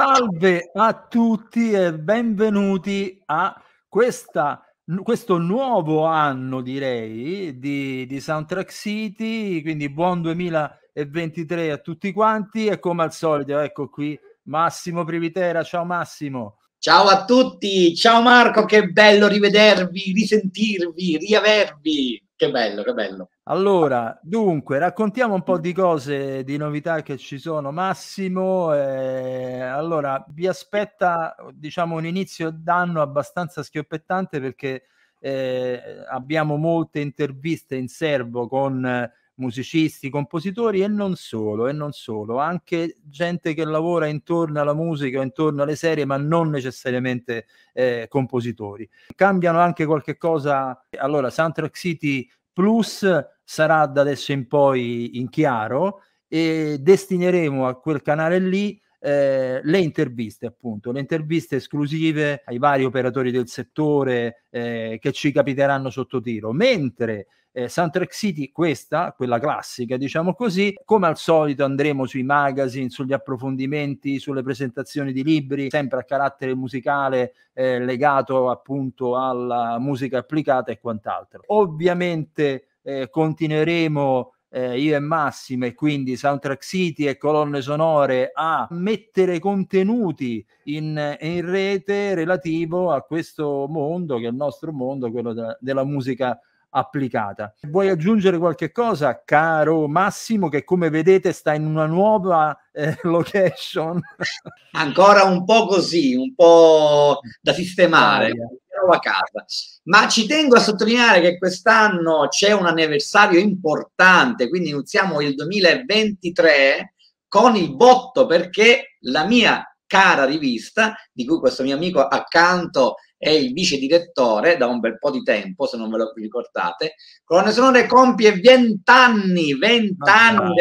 Salve a tutti e benvenuti a questa, questo nuovo anno, direi, di, di, Soundtrack City. Quindi buon 2023 a tutti quanti e come al solito, ecco qui Massimo Privitera. Ciao Massimo. Ciao a tutti, ciao Marco, che bello rivedervi, risentirvi, riavervi. Che bello, che bello. Allora, dunque, raccontiamo un po' di cose, di novità che ci sono. Massimo, eh, allora, vi aspetta, diciamo, un inizio d'anno abbastanza schioppettante perché eh, abbiamo molte interviste in serbo con musicisti, compositori e non solo, e non solo, anche gente che lavora intorno alla musica, intorno alle serie, ma non necessariamente eh, compositori. Cambiano anche qualche cosa, allora Soundtrack City Plus sarà da adesso in poi in chiaro e destineremo a quel canale lì eh, le interviste, appunto, le interviste esclusive ai vari operatori del settore eh, che ci capiteranno sotto tiro, mentre eh, Soundtrack City, questa, quella classica, diciamo così. Come al solito andremo sui magazine, sugli approfondimenti, sulle presentazioni di libri, sempre a carattere musicale eh, legato appunto alla musica applicata e quant'altro. Ovviamente eh, continueremo eh, io e Massimo e quindi soundtrack city e colonne sonore a mettere contenuti in, in rete relativo a questo mondo che è il nostro mondo, quello de- della musica applicata. Vuoi aggiungere qualche cosa, caro Massimo, che come vedete sta in una nuova eh, location? Ancora un po' così, un po' da sistemare torniamo a casa. Ma ci tengo a sottolineare che quest'anno c'è un anniversario importante, quindi iniziamo il 2023 con il botto perché la mia cara rivista, di cui questo mio amico accanto è il vice direttore da un bel po' di tempo, se non ve lo ricordate, Colonne Sonore compie vent'anni, anni,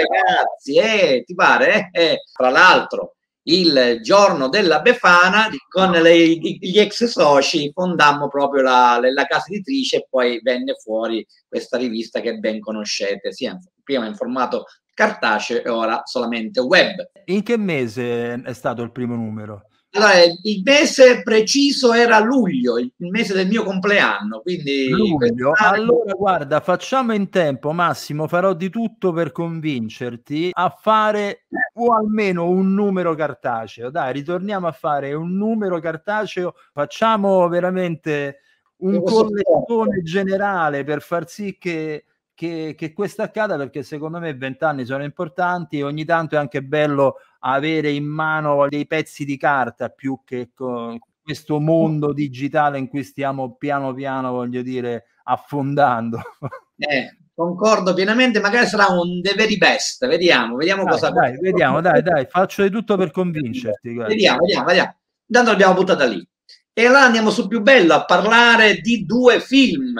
ragazzi, eh, ti pare? Eh? eh. Tra l'altro il giorno della Befana con le, gli ex soci fondammo proprio la, la, casa editrice e poi venne fuori questa rivista che ben conoscete, sia prima in formato cartaceo e ora solamente web. In che mese è stato il primo numero? Allora, il mese preciso era luglio, il mese del mio compleanno, quindi... Luglio? Allora guarda, facciamo in tempo Massimo, farò di tutto per convincerti a fare o almeno un numero cartaceo. Dai, ritorniamo a fare un numero cartaceo, facciamo veramente un collettone generale per far sì che che, che questo accada perché secondo me vent'anni sono importanti e ogni tanto è anche bello avere in mano dei pezzi di carta più che questo mondo digitale in cui stiamo piano piano, voglio dire, affondando. Eh, concordo pienamente, magari sarà un the very best, vediamo, vediamo dai, cosa... Dai, vediamo, dai, dai, faccio di tutto per convincerti. Guarda. Vediamo, vediamo, vediamo. Intanto l'abbiamo buttata lì. E allora andiamo su più bello a parlare di due film.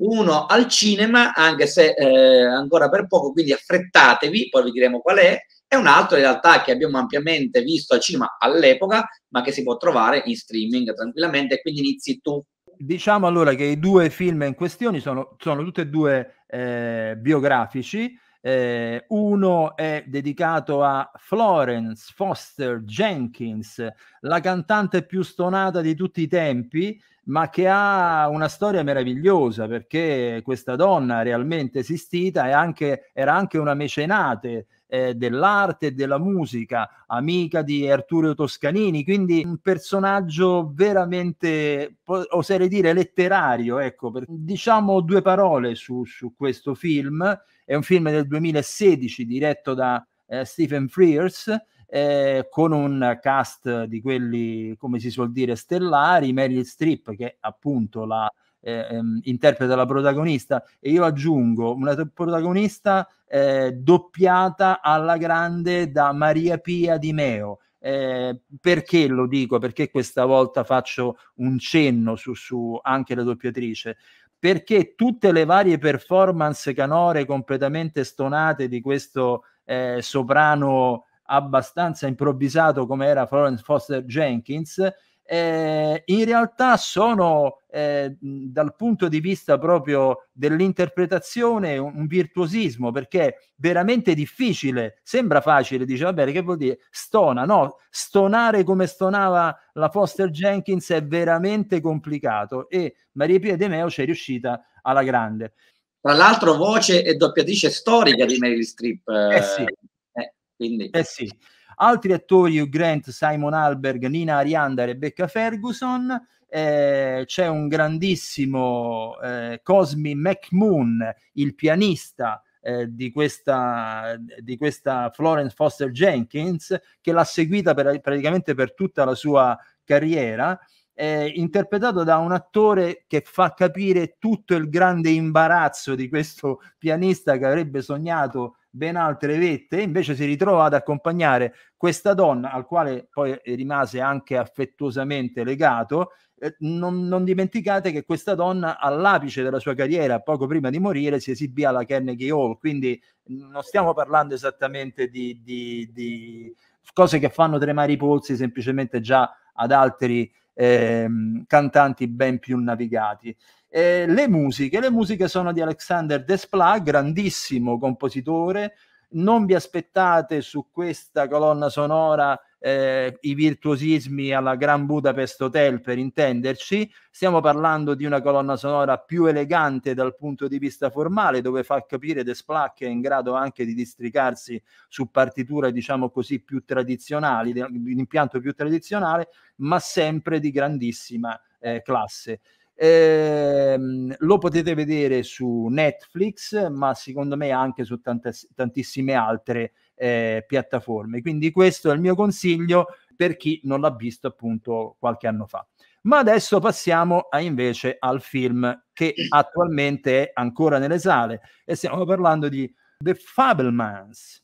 Uno al cinema, anche se eh, ancora per poco, quindi affrettatevi, poi vi diremo qual è, e un altro in realtà che abbiamo ampiamente visto al cinema all'epoca, ma che si può trovare in streaming tranquillamente, quindi inizi tu. Diciamo allora che i due film in questione sono, sono tutti e due eh, biografici, eh, uno è dedicato a Florence Foster Jenkins, la cantante più stonata di tutti i tempi, ma che ha una storia meravigliosa perché questa donna realmente esistita anche, era anche una mecenate eh, dell'arte e della musica, amica di Arturo Toscanini, quindi un personaggio veramente, oserei dire, letterario. Ecco, per, diciamo due parole su, su questo film. È un film del 2016 diretto da eh, Stephen Frears. Eh, con un cast di quelli, come si suol dire, stellari, Meryl Streep, che è appunto la eh, ehm, interpreta la protagonista e io aggiungo una protagonista eh, doppiata alla grande da Maria Pia Di Meo. Eh, perché lo dico? Perché questa volta faccio un cenno su, su anche la doppiatrice? Perché tutte le varie performance canore completamente stonate di questo eh, soprano abbastanza improvvisato come era Florence Foster Jenkins eh, in realtà sono eh, dal punto di vista proprio dell'interpretazione un, un, virtuosismo perché è veramente difficile, sembra facile, dice vabbè che vuol dire stona, no, stonare come stonava la Foster Jenkins è veramente complicato e Maria Pia De Meo ci è riuscita alla grande. Tra l'altro voce e doppiatrice storica di Meryl Streep. Eh, eh sì. Eh, quindi. Eh sì. Altri attori, Hugh Grant, Simon Alberg, Nina Arianda, Rebecca Ferguson, eh, c'è un grandissimo eh, Cosmi McMoon, il pianista eh, di, questa, di, questa, Florence Foster Jenkins, che l'ha seguita per, praticamente per tutta la sua carriera. Eh, interpretato da un attore che fa capire tutto il grande imbarazzo di questo pianista che avrebbe sognato ben altre vette, invece si ritrova ad accompagnare questa donna, al quale poi rimase anche affettuosamente legato. Eh, non, non, dimenticate che questa donna all'apice della sua carriera, poco prima di morire, si esibì alla Carnegie Hall, quindi non stiamo parlando esattamente di, di, di cose che fanno tremare i polsi semplicemente già ad altri ehm, cantanti ben più navigati. Eh, le musiche, le musiche sono di Alexander Desplat, grandissimo compositore. Non vi aspettate su questa colonna sonora eh, i virtuosismi alla Gran Budapest Hotel, per intenderci. Stiamo parlando di una colonna sonora più elegante dal punto di vista formale, dove fa capire Desplat che è in grado anche di districarsi su partiture, diciamo così, più tradizionali, di impianto più tradizionale, ma sempre di grandissima eh, classe. Ehm, lo potete vedere su Netflix, ma secondo me anche su tantas- tantissime altre eh, piattaforme. Quindi questo è il mio consiglio per chi non l'ha visto appunto qualche anno fa. Ma adesso passiamo a, invece al film che attualmente è ancora nelle sale e stiamo parlando di The Fablemans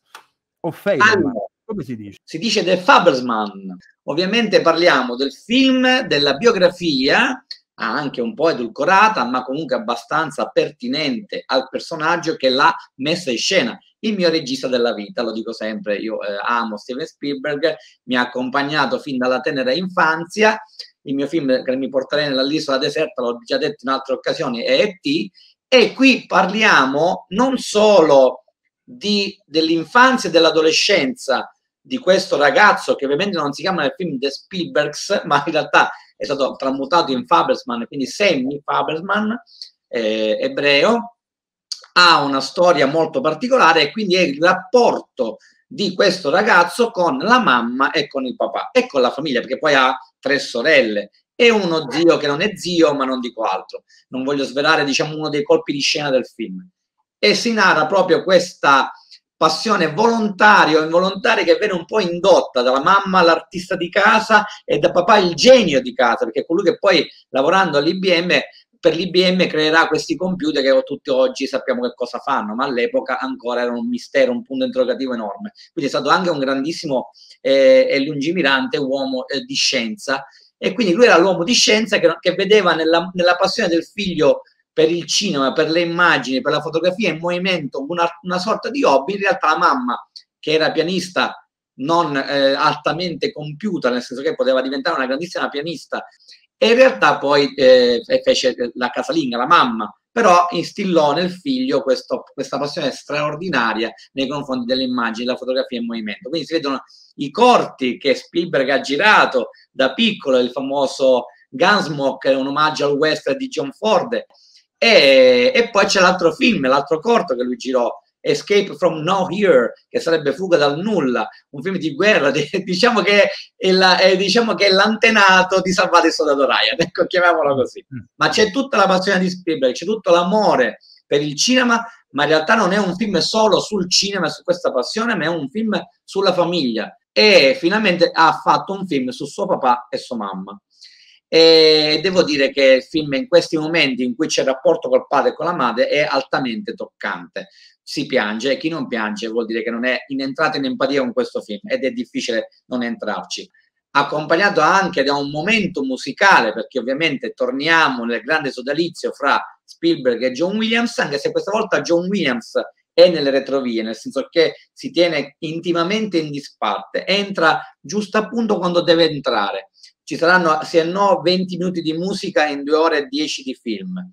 o Fableman. Come si dice? Si dice The Fablesman. Ovviamente parliamo del film, della biografia anche un po' edulcorata, ma comunque abbastanza pertinente al personaggio che l'ha messa in scena. Il mio regista della vita, lo dico sempre, io eh, amo Steven Spielberg, mi ha accompagnato fin dalla tenera infanzia. Il mio film che mi porterei nell'isola deserta, l'ho già detto in altre occasioni, è E.T. E qui parliamo non solo di, dell'infanzia e dell'adolescenza di questo ragazzo, che ovviamente non si chiama nel film The Spielbergs, ma in realtà è stato tramutato in Fabelsman, quindi semi Fabelsman, eh, ebreo, ha una storia molto particolare e quindi è il rapporto di questo ragazzo con la mamma e con il papà e con la famiglia, perché poi ha tre sorelle e uno zio che non è zio, ma non dico altro. Non voglio svelare, diciamo, uno dei colpi di scena del film. E si narra proprio questa passione volontaria o involontaria che viene un po' indotta dalla mamma l'artista di casa e da papà il genio di casa, perché è colui che poi lavorando all'IBM per l'IBM creerà questi computer che tutti oggi sappiamo che cosa fanno, ma all'epoca ancora era un mistero, un punto interrogativo enorme. Quindi è stato anche un grandissimo eh, e lungimirante uomo eh, di scienza e quindi lui era l'uomo di scienza che, che vedeva nella, nella passione del figlio per il cinema, per le immagini, per la fotografia in movimento, una, una sorta di hobby, in realtà la mamma, che era pianista non eh, altamente compiuta, nel senso che poteva diventare una grandissima pianista, e in realtà poi eh, fece la casalinga, la mamma, però instillò nel figlio questo, questa passione straordinaria nei confronti delle immagini, la fotografia in movimento. Quindi si vedono i corti che Spielberg ha girato da piccolo, il famoso Gunsmoke, un omaggio al western di John Ford, e, e poi c'è l'altro film, l'altro corto che lui girò, Escape from Nowhere, che sarebbe Fuga dal Nulla, un film di guerra, di, diciamo, che è la, è, diciamo, che è l'antenato di Salvate il Soldato Ryan, ecco, chiamiamolo così. Mm. Ma c'è tutta la passione di Spielberg, c'è tutto l'amore per il cinema, ma in realtà non è un film solo sul cinema e su questa passione, ma è un film sulla famiglia. E finalmente ha fatto un film su suo papà e sua mamma. E devo dire che il film in questi momenti in cui c'è il rapporto col padre e con la madre è altamente toccante. Si piange e chi non piange vuol dire che non è in entrata in empatia con questo film ed è difficile non entrarci. Accompagnato anche da un momento musicale, perché ovviamente torniamo nel grande sodalizio fra Spielberg e John Williams, anche se questa volta John Williams è nelle retrovie, nel senso che si tiene intimamente in disparte, entra giusto appunto quando deve entrare ci saranno, se no, 20 minuti di musica in due ore e 10 di film.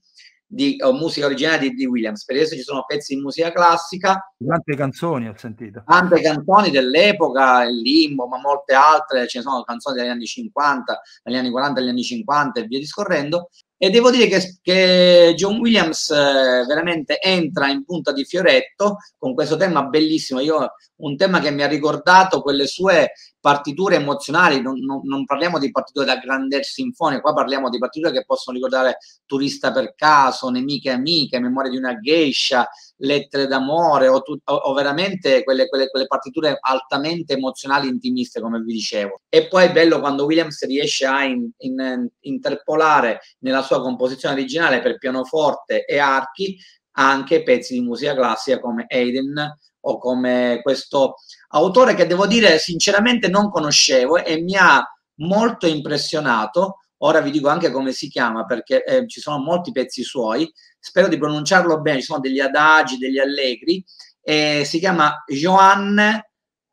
Di oh, musica originale di, di Williams, per adesso ci sono pezzi di musica classica. Tante canzoni ho sentito. Tante canzoni dell'epoca, il Limbo, ma molte altre, ce ne sono canzoni degli anni 50, dagli anni 40, dagli anni 50 e via discorrendo. E devo dire che, che John Williams eh, veramente entra in punta di fioretto con questo tema bellissimo. Io, un tema che mi ha ricordato quelle sue partiture emozionali. Non, non, non parliamo di partiture da grande sinfonia, qua parliamo di partiture che possono ricordare Turista per caso, Nemiche amiche, Memoria di una geisha, lettere d'amore o, tu, o, o veramente quelle, quelle, quelle, partiture altamente emozionali intimiste, come vi dicevo. E poi è bello quando Williams riesce a in, in, interpolare nella sua composizione originale per pianoforte e archi anche pezzi di musica classica come Haydn o come questo autore che devo dire sinceramente non conoscevo e mi ha molto impressionato Ora vi dico anche come si chiama perché eh, ci sono molti pezzi suoi, spero di pronunciarlo bene, ci sono degli adagi, degli allegri, eh, si chiama Joan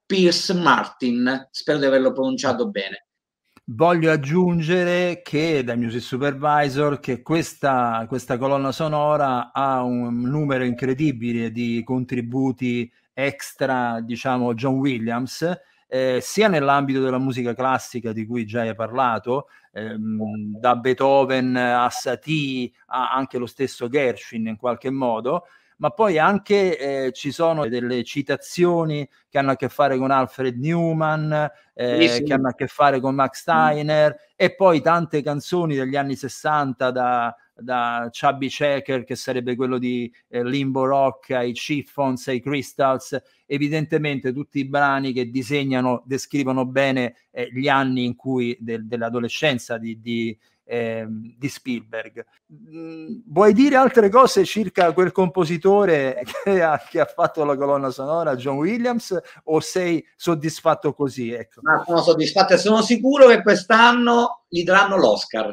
Pierce Martin, spero di averlo pronunciato bene. Voglio aggiungere che da Music Supervisor che questa, questa colonna sonora ha un numero incredibile di contributi extra, diciamo, John Williams, eh, sia nell'ambito della musica classica di cui già hai parlato, ehm, da Beethoven a Satie, a anche lo stesso Gershwin in qualche modo, ma poi anche eh, ci sono delle citazioni che hanno a che fare con Alfred Newman, eh, sì, sì. che hanno a che fare con Max mm. Steiner, mm. e poi tante canzoni degli anni 60 da, da Chubby Checker, che sarebbe quello di eh, Limbo Rock, ai Chiffons, ai Crystals, evidentemente tutti i brani che disegnano, descrivono bene eh, gli anni in cui de- dell'adolescenza di, di, eh, di Spielberg. Mm, vuoi dire altre cose circa quel compositore che ha, che ha, fatto la colonna sonora, John Williams, o sei soddisfatto così? Ecco. No, sono soddisfatto e sono sicuro che quest'anno gli daranno l'Oscar.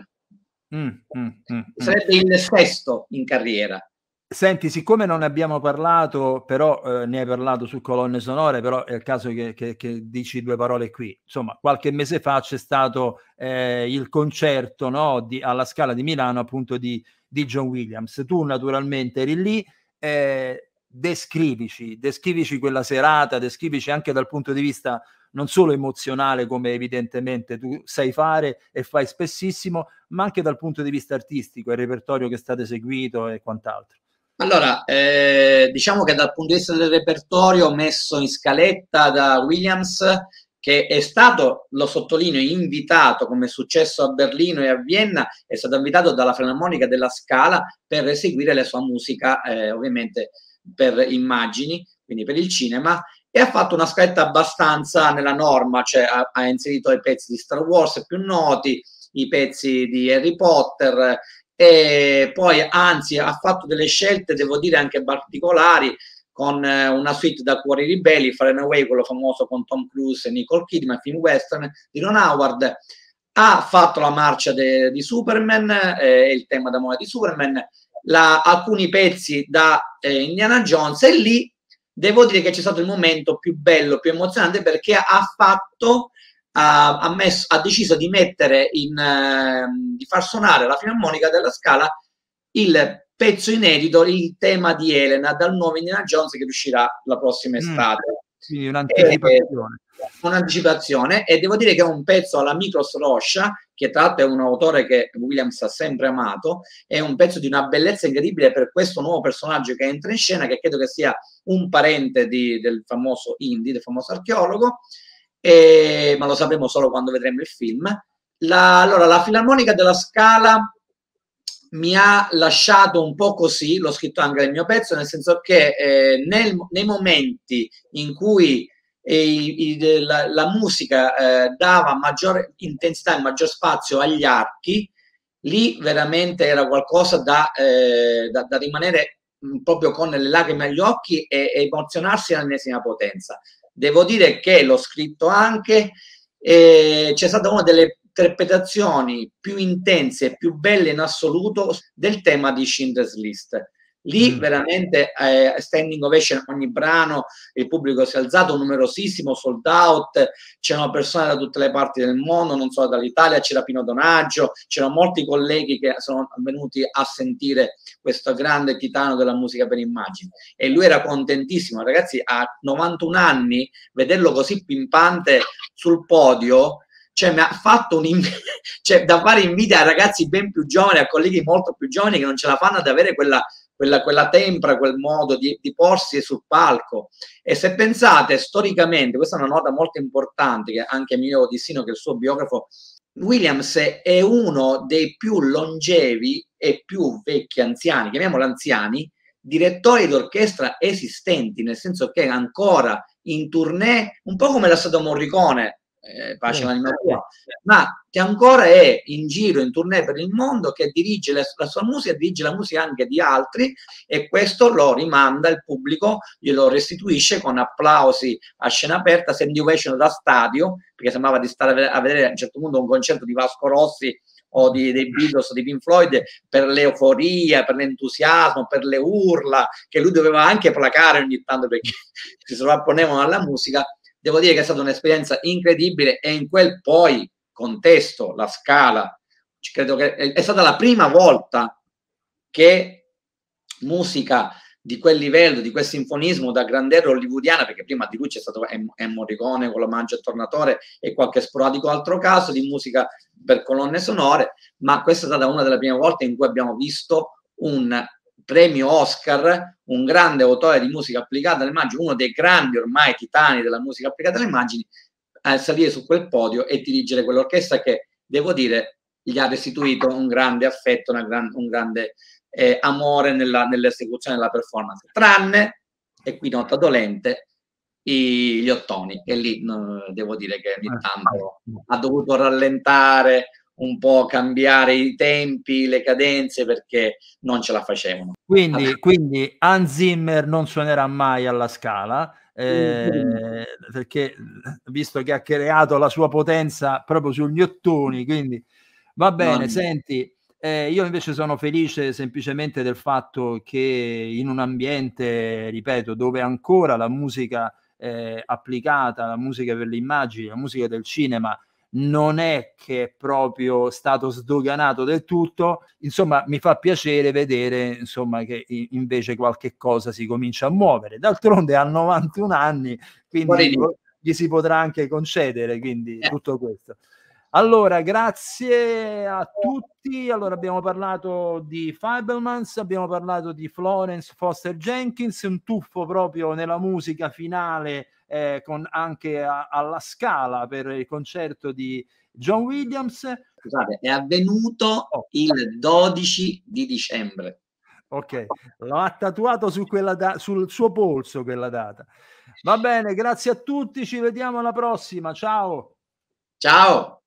Mm, mm, mm, mm. Sarebbe il sesto in carriera. Senti, siccome non ne abbiamo parlato, però eh, ne hai parlato su colonne sonore, però è il caso che, che, che, dici due parole qui. Insomma, qualche mese fa c'è stato eh, il concerto no, di, alla Scala di Milano appunto di, di, John Williams. Tu naturalmente eri lì, eh, descrivici, descrivici quella serata, descrivici anche dal punto di vista non solo emozionale come evidentemente tu sai fare e fai spessissimo, ma anche dal punto di vista artistico, il repertorio che state seguito e quant'altro. Allora, eh, diciamo che dal punto di vista del repertorio messo in scaletta da Williams, che è stato, lo sottolineo, invitato, come è successo a Berlino e a Vienna, è stato invitato dalla Filarmonica della Scala per eseguire la sua musica, eh, ovviamente per immagini, quindi per il cinema, e ha fatto una scaletta abbastanza nella norma, cioè ha, ha inserito i pezzi di Star Wars più noti, i pezzi di Harry Potter, e poi anzi ha fatto delle scelte, devo dire, anche particolari con eh, una suite da Cuori Ribelli, Farenaway, quello famoso con Tom Cruise e Nicole Kidman, film western di Ron Howard, ha fatto la marcia de, di Superman, eh, il tema d'amore di Superman, la, alcuni pezzi da eh, Indiana Jones e lì devo dire che c'è stato il momento più bello, più emozionante perché ha fatto ha, ha, messo, ha deciso di mettere in, eh, di far suonare la filarmonica della Scala il pezzo inedito, il tema di Elena dal nuovo Indiana Jones che uscirà la prossima mm. estate. Mm, quindi un'anticipazione. Eh, un'anticipazione e devo dire che è un pezzo alla Miklos Roscia, che tra l'altro è un autore che Williams ha sempre amato, è un pezzo di una bellezza incredibile per questo nuovo personaggio che entra in scena, che credo che sia un parente di, del famoso Indy, del famoso archeologo, e, ma lo sapremo solo quando vedremo il film. La, allora, la Filarmonica della Scala mi ha lasciato un po' così, l'ho scritto anche nel mio pezzo, nel senso che eh, nel, nei momenti in cui eh, i, i, la, la, musica eh, dava maggiore intensità e maggior spazio agli archi, lì veramente era qualcosa da, eh, da, da rimanere proprio con le lacrime agli occhi e, e emozionarsi all'ennesima potenza. Devo dire che l'ho scritto anche, eh, c'è stata una delle interpretazioni più intense e più belle in assoluto del tema di Schindler's List Lì mm. veramente eh, standing ovation ogni brano, il pubblico si è alzato, numerosissimo, sold out, c'erano persone da tutte le parti del mondo, non solo dall'Italia, c'era Pino Donaggio, c'erano molti colleghi che sono venuti a sentire questo grande titano della musica per immagini e lui era contentissimo, ragazzi, a 91 anni vederlo così pimpante sul podio cioè mi ha fatto un inv- cioè, da fare invidia a ragazzi ben più giovani, a colleghi molto più giovani che non ce la fanno ad avere quella quella, quella tempra, quel modo di, di, porsi sul palco. E se pensate storicamente, questa è una nota molto importante che anche mio Dissino, che è il suo biografo, Williams è uno dei più longevi e più vecchi anziani, chiamiamolo anziani, direttori d'orchestra esistenti, nel senso che ancora in tournée, un po' come la stato Morricone, eh, pace l'anima tua, ma che ancora è in giro, in tournée per il mondo, che dirige la, la sua musica, dirige la musica anche di altri e questo lo rimanda il pubblico, glielo restituisce con applausi a scena aperta, send ovation da stadio, perché sembrava di stare a vedere a un certo punto un concerto di Vasco Rossi o di, dei Beatles o di Pink Floyd per l'euforia, per l'entusiasmo, per le urla che lui doveva anche placare ogni tanto perché si sovrapponevano alla musica devo dire che è stata un'esperienza incredibile e in quel poi contesto, la scala, credo che è stata la prima volta che musica di quel livello, di quel sinfonismo da grandezza hollywoodiana, perché prima di lui c'è stato Morricone con l'omaggio al Tornatore e qualche sporadico altro caso di musica per colonne sonore, ma questa è stata una delle prime volte in cui abbiamo visto un premio Oscar, un grande autore di musica applicata alle immagini, uno dei grandi ormai titani della musica applicata alle immagini, a eh, salire su quel podio e dirigere quell'orchestra che, devo dire, gli ha restituito un grande affetto, gran, un grande eh, amore nella, nell'esecuzione della performance, tranne, e qui nota dolente, i, gli ottoni, che lì no, devo dire che ogni ah, tanto ha dovuto rallentare, un po' cambiare i tempi, le cadenze perché non ce la facevano. Quindi, allora. quindi Hans Zimmer non suonerà mai alla scala. Eh, perché visto che ha creato la sua potenza proprio sugli ottoni quindi va bene non... senti eh, io invece sono felice semplicemente del fatto che in un ambiente ripeto dove ancora la musica eh, applicata la musica per le immagini la musica del cinema non è che è proprio stato sdoganato del tutto. Insomma, mi fa piacere vedere insomma, che invece qualche cosa si comincia a muovere. D'altronde ha 91 anni, quindi gli si potrà anche concedere quindi eh. tutto questo. Allora, grazie a tutti. Allora, abbiamo parlato di Fabelmans, abbiamo parlato di Florence Foster Jenkins, un tuffo proprio nella musica finale eh, con anche a, alla Scala per il concerto di John Williams. Scusate, è avvenuto oh. il 12 di dicembre. Ok, lo ha tatuato su da- sul suo polso quella data. Va bene, grazie a tutti, ci vediamo alla prossima. Ciao. Ciao.